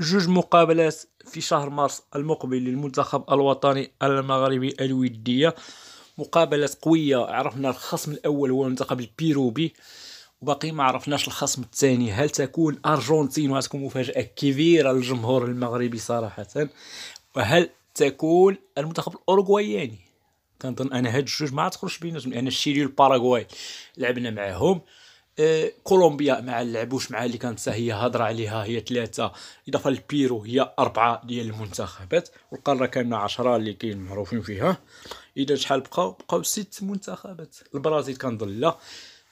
جوج مقابلات في شهر مارس المقبل للمنتخب الوطني المغربي الودية مقابلات قوية عرفنا الخصم الأول هو المنتخب البيروبي وباقي ما عرفناش الخصم الثاني هل تكون أرجنتين وهتكون مفاجأة كبيرة للجمهور المغربي صراحة وهل تكون المنتخب الأوروغواياني كنظن أن هاد الجوج ما تخرجش بيناتهم لان الشيلي والباراغواي لعبنا معاهم كولومبيا مع اللعبوش مع اللي كانت هي هضره عليها هي ثلاثه اضافه لبيرو هي اربعه ديال المنتخبات والقاره كان عشرة اللي كاين معروفين فيها اذا شحال بقاو بقاو ست منتخبات البرازيل كنظن لا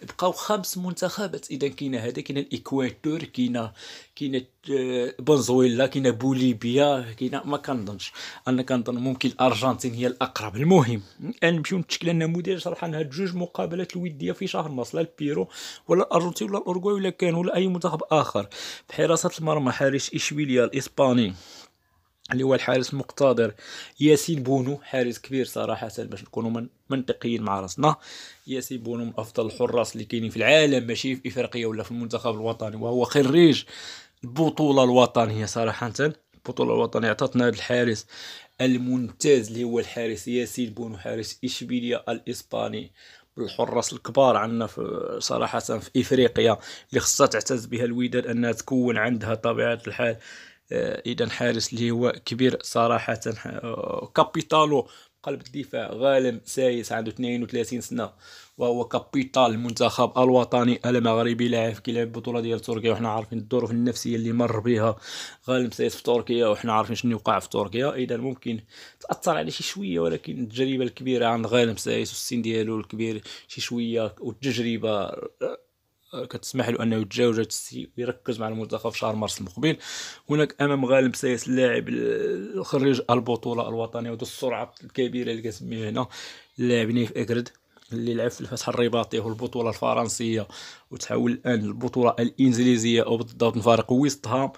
بقاو خمس منتخبات اذا كاين هذا كاين الاكواتور كاين كاين فنزويلا آه، كاين بوليبيا كاين ما كنظنش انا كنظن ممكن الارجنتين هي الاقرب المهم الان نمشيو نتشكل النموذج صراحة هاد جوج مقابلات الوديه في شهر مارس لا البيرو ولا الارجنتين ولا الاورغواي ولا كان ولا اي منتخب اخر في حراسه المرمى حارس اشبيليا الاسباني اللي هو الحارس المقتدر ياسين بونو حارس كبير صراحة باش نكونوا من منطقيين مع راسنا ياسين بونو من أفضل الحراس اللي كاينين في العالم ماشي في إفريقيا ولا في المنتخب الوطني وهو خريج البطولة الوطنية صراحة البطولة الوطنية عطاتنا هذا الحارس الممتاز اللي هو الحارس ياسين بونو حارس إشبيلية الإسباني الحراس الكبار عندنا في صراحة في إفريقيا اللي خصها تعتز بها الوداد أنها تكون عندها طبيعة الحال اذا آه، حارس اللي هو كبير صراحه آه، كابيتالو قلب الدفاع غالم سايس عنده 32 سنه وهو كابيتال المنتخب الوطني المغربي لاعب كيلعب بطولة ديال تركيا وحنا عارفين الظروف النفسيه اللي مر بها غالم سايس في تركيا وحنا عارفين شنو وقع في تركيا اذا ممكن تاثر عليه شي شويه ولكن التجربه الكبيره عند غالم سايس والسن ديالو الكبير شي شويه والتجربه كتسمح له انه يتجاوز السي ويركز مع المنتخب في شهر مارس المقبل هناك امام غالب سايس اللاعب خريج البطوله الوطنيه وذو السرعه الكبيره اللي كنسميه هنا اللاعب نيف اكرد اللي لعب في الفتح الرباطي والبطوله الفرنسيه وتحول الان البطوله الانجليزيه وبالضبط نفارق ويست هام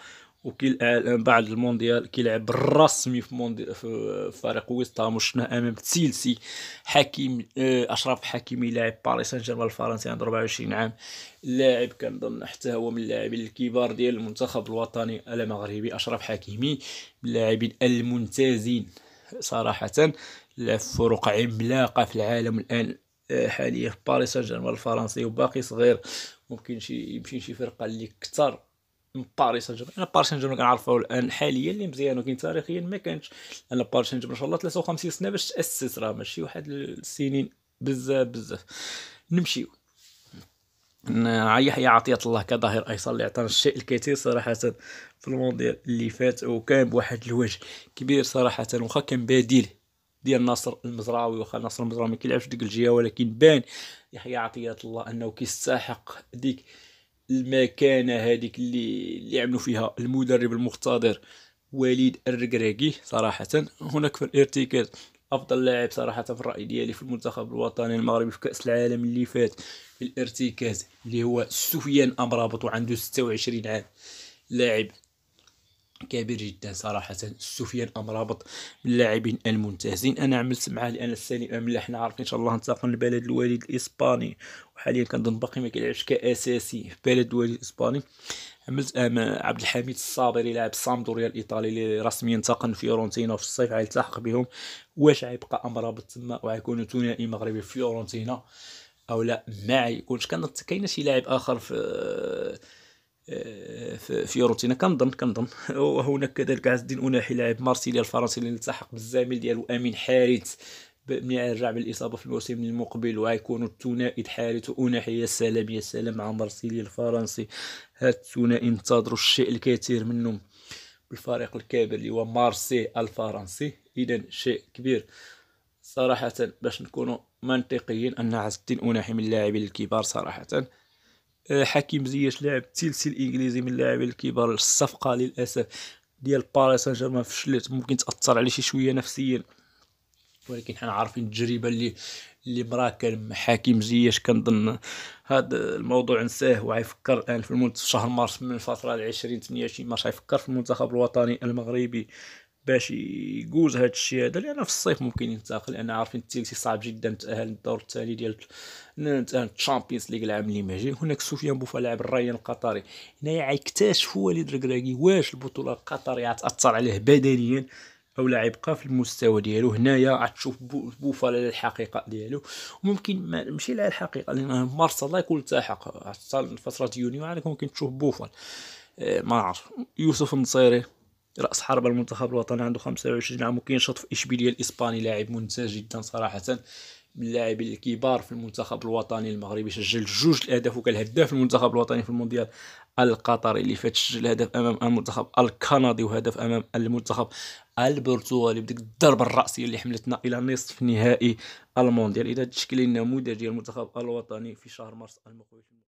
وكيلعب بعد المونديال كيلعب الرسمي في, موندي... في فريق ويست هام وشفناه امام تسيلسي حكيم آه، اشرف حكيمي لاعب باريس سان جيرمان الفرنسي عنده 24 عام لاعب كنظن حتى هو من اللاعبين الكبار ديال المنتخب الوطني المغربي اشرف حكيمي من اللاعبين الممتازين صراحه لعب فرق عملاقه في العالم الان آه، حاليا في باريس سان جيرمان الفرنسي وباقي صغير ممكن شي يمشي شي فرقه اللي كثر من باريس سان جيرمان انا باريس سان جيرمان كنعرفه الان حاليا اللي مزيان ولكن تاريخيا ما كانش انا باريس سان جيرمان ان شاء الله 53 سنه باش تاسس راه ماشي واحد السنين بزاف بزاف نمشيو يحيى عطية الله كظاهر ايسر اللي عطانا الشيء الكثير صراحه في المونديال اللي فات وكان بواحد الوجه كبير صراحه واخا كان بديل ديال ناصر المزراوي واخا ناصر المزراوي ما كيلعبش ديك الجهه ولكن بان يحيى عطية الله انه كيستحق ديك المكانه هذيك اللي اللي عملوا فيها المدرب المختضر وليد الركراكي صراحه هناك في الارتكاز افضل لاعب صراحه في الراي ديالي في المنتخب الوطني المغربي في كاس العالم اللي فات في الارتكاز اللي هو سفيان امرابط وعنده 26 عام لاعب كبير جدا صراحة سفيان أمرابط من اللاعبين الممتازين أنا عملت معاه لأن السالم أملاح عارفين إن شاء الله انتقل لبلد الوالد الإسباني وحاليا كنظن باقي ما كيلعبش كأساسي في بلد الوالد الإسباني عملت عبد الحميد الصابري لاعب سامدوريا الإيطالي اللي رسميا انتقل فيورنتينا في الصيف غيلتحق بهم واش غيبقى أمرابط تما وغيكون ثنائي مغربي في فيورنتينا أو لا ما غيكونش كاين شي لاعب آخر في في روتينا كنظن كنظن وهناك كذلك عز الدين اناحي لاعب مارسيليا الفرنسي اللي التحق بالزميل ديالو امين حارث ملي يرجع بالاصابه في الموسم المقبل وغيكونوا الثنائي حارث واناحي يا سلام يا سلام مع مارسيليا الفرنسي هاد الثنائي انتظروا الشيء الكثير منهم بالفريق الكبير اللي هو مارسي الفرنسي اذا شيء كبير صراحه باش نكونوا منطقيين ان عز الدين اناحي من اللاعبين الكبار صراحه حكيم زياش لاعب التلسي الانجليزي من اللاعبين الكبار الصفقه للاسف ديال باريس سان جيرمان فشلت ممكن تاثر عليه شي شويه نفسيا ولكن حنا عارفين التجربه اللي اللي مراكل حكيم زياش كنظن هذا الموضوع نساه وعيفكر الان في المنتخب شهر مارس من الفتره 20 28 مارس غيفكر في المنتخب الوطني المغربي باش يجوز هاد الشيء هذا لان في الصيف ممكن ينتقل لان عارفين التيلسي صعب جدا تاهل للدور الثاني ديال تاهل الشامبيونز ليغ العام اللي ما جاي هناك سفيان بوفا لاعب الريان القطري هنايا غيكتشفوا وليد الكراكي واش البطوله القطريه تاثر عليه بدنيا او لاعب بقى في المستوى ديالو هنايا غتشوف بوفا على الحقيقه ديالو وممكن ماشي على الحقيقه لان مارس الله يكون التحق حتى فتره يونيو عاد ممكن تشوف بوفال آه، ما عرف يوسف النصيري راس حربة المنتخب الوطني عنده 25 عام وكاين في اشبيليه الاسباني لاعب ممتاز جدا صراحه من اللاعبين الكبار في المنتخب الوطني المغربي سجل جوج الاهداف وكان هداف المنتخب الوطني في المونديال القطري اللي فات سجل هدف امام المنتخب الكندي وهدف امام المنتخب البرتغالي بديك الضربه الراسيه اللي حملتنا الى نصف نهائي المونديال اذا تشكيل ديال المنتخب الوطني في شهر مارس المقبل